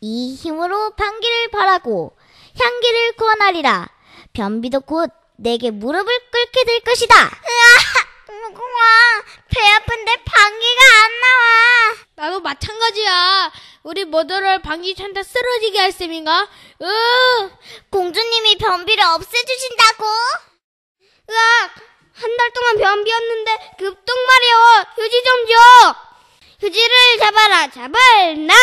이 힘으로 반기를 바라고 향기를 구원하리라. 변비도 곧 내게 무릎을 꿇게 될 것이다. 으아! 무궁배 아픈데 방귀가 안 나와. 나도 마찬가지야. 우리 모두를 방귀 찬다 쓰러지게 할 셈인가? 으! 공주님이 변비를 없애주신다고? 으악! 한 달 동안 변비였는데 급동 말이여! 휴지 좀 줘! 휴지를 잡아라! 잡을 나!